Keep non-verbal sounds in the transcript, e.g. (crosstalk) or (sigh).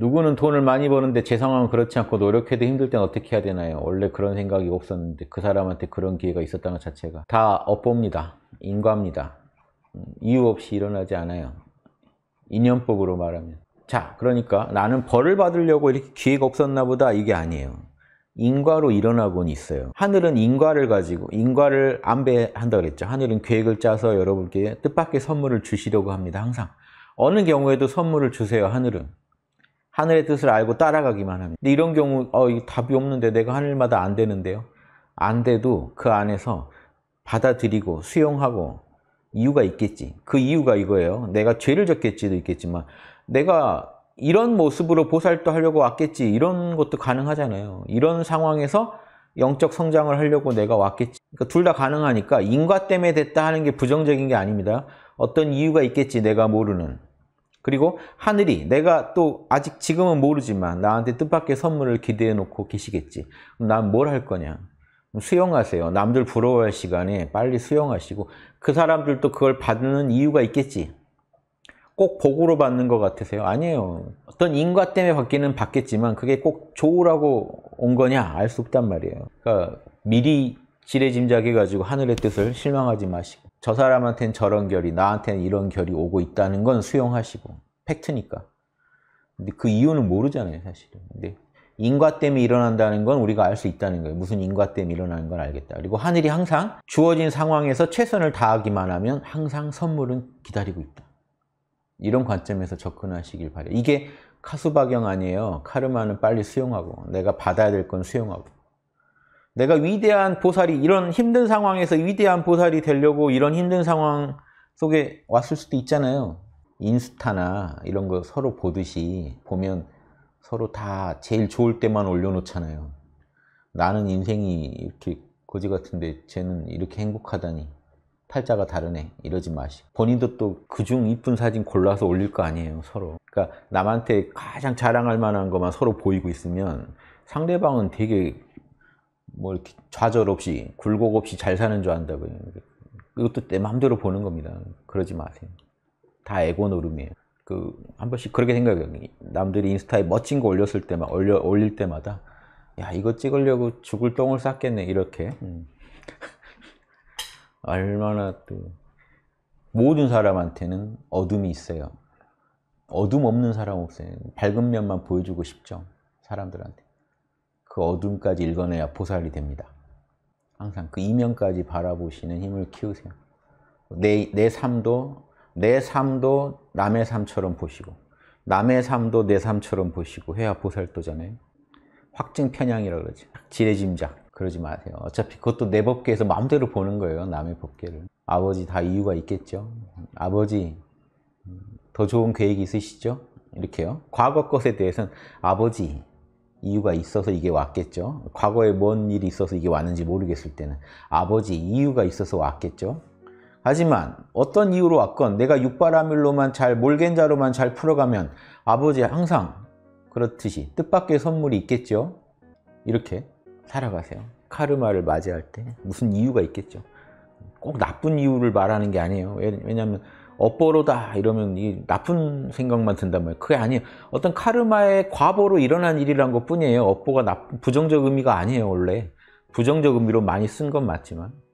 누구는 돈을 많이 버는데 제 상황은 그렇지 않고 노력해도 힘들 땐 어떻게 해야 되나요? 원래 그런 생각이 없었는데 그 사람한테 그런 기회가 있었다는 것 자체가 다업봅니다 인과입니다. 음, 이유 없이 일어나지 않아요. 인연법으로 말하면. 자, 그러니까 나는 벌을 받으려고 이렇게 기회가 없었나 보다 이게 아니에요. 인과로 일어나 곤 있어요. 하늘은 인과를 가지고 인과를 안배한다 그랬죠. 하늘은 계획을 짜서 여러분께 뜻밖의 선물을 주시려고 합니다. 항상. 어느 경우에도 선물을 주세요. 하늘은. 하늘의 뜻을 알고 따라가기만 합니다. 근데 이런 경우 어, 답이 없는데 내가 하늘마다 안 되는데요. 안 돼도 그 안에서 받아들이고 수용하고 이유가 있겠지. 그 이유가 이거예요. 내가 죄를 졌겠지도 있겠지만 내가 이런 모습으로 보살도 하려고 왔겠지. 이런 것도 가능하잖아요. 이런 상황에서 영적 성장을 하려고 내가 왔겠지. 그러니까 둘다 가능하니까 인과 때문에 됐다 하는 게 부정적인 게 아닙니다. 어떤 이유가 있겠지 내가 모르는. 그리고 하늘이 내가 또 아직 지금은 모르지만 나한테 뜻밖의 선물을 기대해 놓고 계시겠지. 난 뭘 할 거냐? 수용하세요. 남들 부러워할 시간에 빨리 수용하시고 그 사람들도 그걸 받는 이유가 있겠지. 꼭 복으로 받는 것 같으세요? 아니에요. 어떤 인과 때문에 받기는 받겠지만 그게 꼭 좋으라고 온 거냐? 알 수 없단 말이에요. 그러니까 미리 지레짐작해가지고 하늘의 뜻을 실망하지 마시고 저 사람한테는 저런 결이, 나한테는 이런 결이 오고 있다는 건 수용하시고 팩트니까. 근데 그 이유는 모르잖아요, 사실은. 근데 인과 때문에 일어난다는 건 우리가 알 수 있다는 거예요. 무슨 인과 때문에 일어나는 건 알겠다. 그리고 하늘이 항상 주어진 상황에서 최선을 다하기만 하면 항상 선물은 기다리고 있다. 이런 관점에서 접근하시길 바래요. 이게 카수박영 아니에요. 카르마는 빨리 수용하고 내가 받아야 될 건 수용하고 내가 위대한 보살이 이런 힘든 상황에서 위대한 보살이 되려고 이런 힘든 상황 속에 왔을 수도 있잖아요. 인스타나 이런 거 서로 보듯이 보면 서로 다 제일 좋을 때만 올려놓잖아요. 나는 인생이 이렇게 거지 같은데 쟤는 이렇게 행복하다니 팔자가 다르네 이러지 마시 본인도 또 그중 이쁜 사진 골라서 올릴 거 아니에요 서로 그러니까 남한테 가장 자랑할 만한 것만 서로 보이고 있으면 상대방은 되게 뭐 이렇게 좌절 없이 굴곡 없이 잘 사는 줄 안다고요. 이것도 내 마음대로 보는 겁니다. 그러지 마세요. 다 에고 노름이에요. 그 한 번씩 그렇게 생각해요. 남들이 인스타에 멋진 거 올렸을 때만 올려 올릴 때마다 야 이거 찍으려고 죽을 똥을 쌌겠네 이렇게 음. (laughs) 얼마나 또 모든 사람한테는 어둠이 있어요. 어둠 없는 사람 없어요. 밝은 면만 보여주고 싶죠 사람들한테. 그 어둠까지 읽어내야 보살이 됩니다. 항상 그 이면까지 바라보시는 힘을 키우세요. 내, 내 삶도, 내 삶도 남의 삶처럼 보시고, 남의 삶도 내 삶처럼 보시고 해야 보살도잖아요. 확증 편향이라 그러지. 지레짐작. 그러지 마세요. 어차피 그것도 내 법계에서 마음대로 보는 거예요. 남의 법계를. 아버지 다 이유가 있겠죠. 아버지 음, 더 좋은 계획이 있으시죠? 이렇게요. 과거 것에 대해서는 아버지 이유가 있어서 이게 왔겠죠. 과거에 뭔 일이 있어서 이게 왔는지 모르겠을 때는 아버지 이유가 있어서 왔겠죠. 하지만 어떤 이유로 왔건 내가 육바라밀로만 잘 몰겐자로만 잘 풀어가면 아버지 항상 그렇듯이 뜻밖의 선물이 있겠죠. 이렇게 살아가세요. 카르마를 맞이할 때 무슨 이유가 있겠죠. 꼭 나쁜 이유를 말하는 게 아니에요. 왜냐하면 업보로다 이러면 이 나쁜 생각만 든단 말이에요. 그게 아니에요. 어떤 카르마의 과보로 일어난 일이란 것 뿐이에요. 업보가 나, 쁜 부정적 의미가 아니에요, 원래. 부정적 의미로 많이 쓴 건 맞지만.